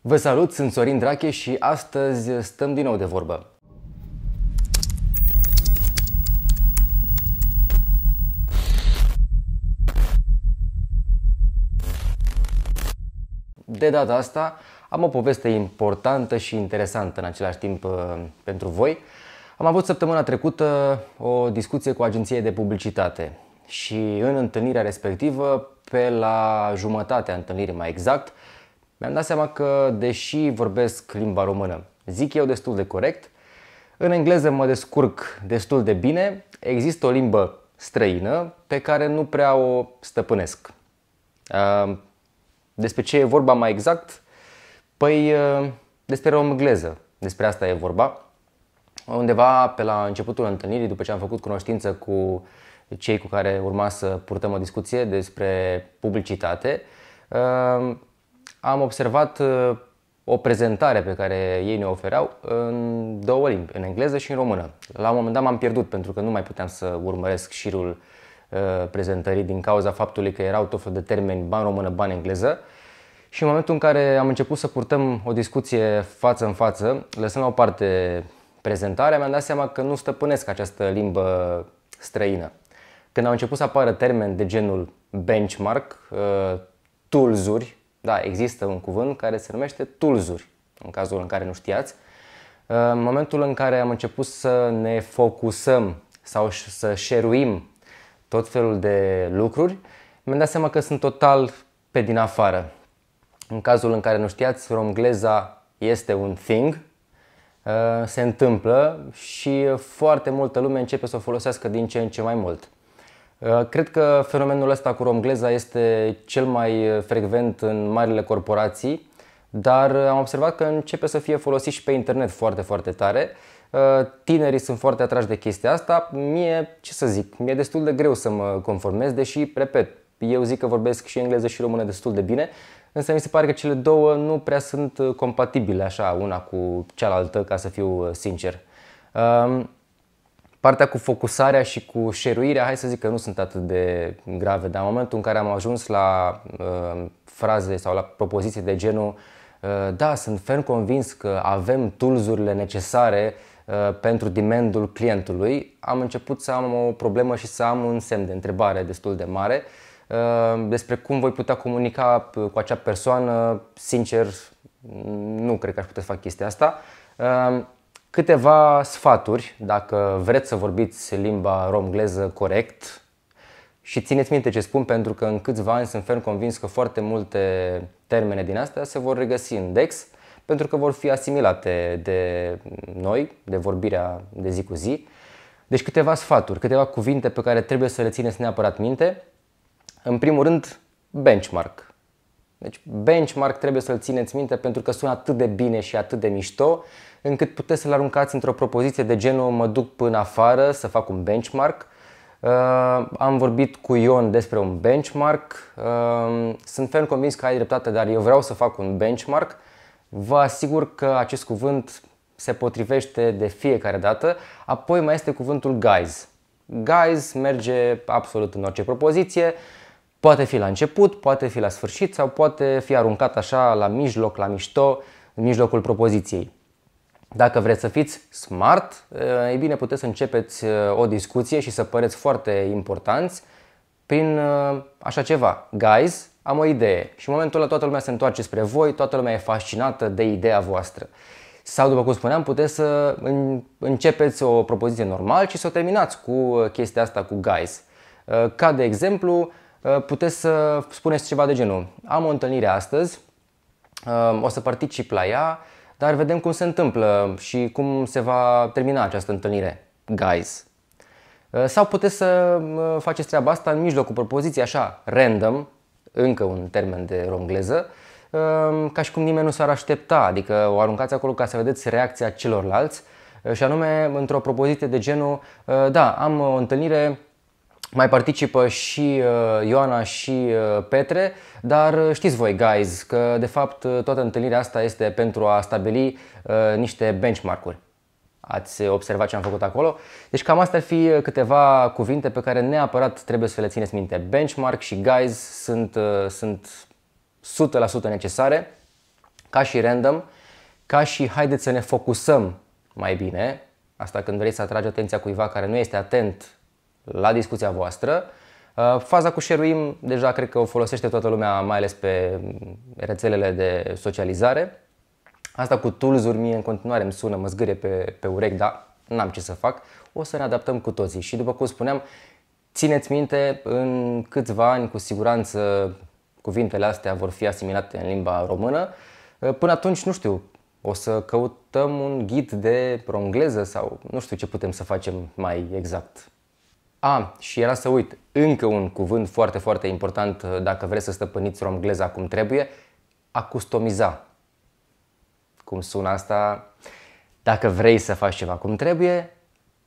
Vă salut, sunt Sorin Drache și astăzi stăm din nou de vorbă. De data asta am o poveste importantă și interesantă în același timp uh, pentru voi. Am avut săptămâna trecută o discuție cu agenție de publicitate și în întâlnirea respectivă, pe la jumătatea întâlnirii mai exact, mi-am dat seama că, deși vorbesc limba română, zic eu destul de corect, în engleză mă descurc destul de bine, există o limbă străină pe care nu prea o stăpânesc. Despre ce e vorba mai exact? Păi ă, despre engleză. despre asta e vorba. Undeva pe la începutul întâlnirii, după ce am făcut cunoștință cu cei cu care urma să purtăm o discuție despre publicitate, ă, am observat uh, o prezentare pe care ei ne ofereau în două limbi, în engleză și în română. La un moment dat m-am pierdut pentru că nu mai puteam să urmăresc șirul uh, prezentării din cauza faptului că erau tot felul de termeni ban română, ban engleză. Și în momentul în care am început să purtăm o discuție față în față, lăsând la o parte prezentarea, mi-am dat seama că nu stăpânesc această limbă străină. Când au început să apară termeni de genul benchmark, uh, toolsuri, da, există un cuvânt care se numește tulzuri, în cazul în care nu știați. În momentul în care am început să ne focusăm sau să șeruim tot felul de lucruri, mi-am dat seama că sunt total pe din afară. În cazul în care nu știați, romgleza este un thing, uh, se întâmplă și foarte multă lume începe să o folosească din ce în ce mai mult. Uh, cred că fenomenul ăsta cu romgleza este cel mai uh, frecvent în marile corporații, dar uh, am observat că începe să fie folosit și pe internet foarte, foarte tare. Tinerii sunt foarte atrași de chestia asta. Mie, ce să zic, mi-e destul de greu să mă conformez, deși, repet, eu zic că vorbesc și engleză și română destul de bine, însă mi se pare că cele două nu prea sunt compatibile așa una cu cealaltă, ca să fiu sincer. Um, Partea cu focusarea și cu șeruirea, hai să zic că nu sunt atât de grave, dar în momentul în care am ajuns la uh, fraze sau la propoziții de genul uh, da, sunt ferm convins că avem tulzurile necesare uh, pentru demandul clientului, am început să am o problemă și să am un semn de întrebare destul de mare uh, despre cum voi putea comunica uh, cu acea persoană, sincer, nu cred că aș putea să fac chestia asta. Uh, câteva sfaturi dacă vreți să vorbiți limba romgleză corect și țineți minte ce spun pentru că în câțiva ani sunt ferm convins că foarte multe termene din astea se vor regăsi în DEX pentru că vor fi asimilate de noi, de vorbirea de zi cu zi. Deci câteva sfaturi, câteva cuvinte pe care trebuie să le țineți neapărat minte. În primul rând, benchmark deci benchmark trebuie să-l țineți minte pentru că sună atât de bine și atât de mișto încât puteți să-l aruncați într-o propoziție de genul mă duc până afară să fac un benchmark. Uh, am vorbit cu Ion despre un benchmark. Uh, sunt ferm convins că ai dreptate, dar eu vreau să fac un benchmark. Vă asigur că acest cuvânt se potrivește de fiecare dată. Apoi mai este cuvântul guys. Guys merge absolut în orice propoziție. Uh, Poate fi la început, poate fi la sfârșit sau poate fi aruncat așa la mijloc, la mișto, în mijlocul propoziției. Dacă vreți să fiți smart, eh, e bine puteți să începeți eh, o discuție și să păreți foarte importanți prin eh, așa ceva. Guys, am o idee. Și în momentul ăla toată lumea se întoarce spre voi, toată lumea e fascinată de ideea voastră. Sau, după cum spuneam, puteți să începeți o propoziție normal și să o terminați cu chestia asta cu guys. Ca de exemplu, Uh, puteți să spuneți ceva de genul. Am o întâlnire astăzi, uh, o să particip la ea, dar vedem cum se întâmplă și cum se va termina această întâlnire. Guys. Uh, sau puteți să faceți treaba asta în mijlocul propoziției, așa, random, încă un termen de rongleză, ca și cum nimeni nu s-ar aștepta, adică o aruncați acolo ca să vedeți reacția celorlalți și anume într-o propoziție de genul da, am o întâlnire mai participă și uh, Ioana și uh, Petre, dar uh, știți voi, guys, că de fapt uh, toată întâlnirea asta este pentru a stabili uh, niște benchmark-uri. Ați observat ce am făcut acolo. Deci cam astea ar fi uh, câteva cuvinte pe care neapărat trebuie să le țineți minte. Benchmark și guys sunt, sunt 100% necesare, ca și random, ca și haideți să ne focusăm mai bine. Asta când vrei să atragi atenția cuiva care nu este atent la discuția voastră. Uh, faza cu șeruim deja cred că o folosește toată lumea, mai ales pe rețelele de socializare. Asta cu tools mie în continuare îmi sună, mă zgârie pe, pe urechi, dar n-am ce să fac. O să ne adaptăm cu toții și după cum spuneam, țineți minte, în câțiva ani cu siguranță cuvintele astea vor fi asimilate în limba română. Uh, până atunci, nu știu, o să căutăm un ghid de prongleză sau nu știu ce putem să facem mai exact. A, și era să uit, încă un cuvânt foarte, foarte important uh, dacă vreți să stăpâniți romgleza cum trebuie, a customiza. Cum sună asta? Dacă vrei să faci ceva cum trebuie,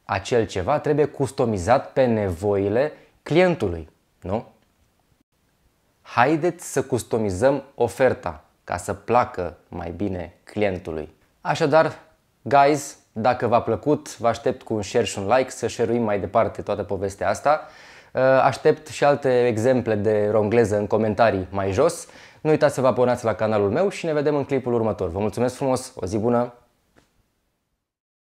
acel ceva trebuie customizat pe nevoile clientului, nu? Haideți să customizăm oferta ca să placă mai bine clientului. Așadar, guys, dacă v-a plăcut, vă aștept cu un share și un like să share mai departe toată povestea asta. Uh, aștept și alte exemple de rongleză în comentarii mai jos. Nu uitați să vă abonați la canalul meu și ne vedem în clipul următor. Vă mulțumesc frumos, o zi bună!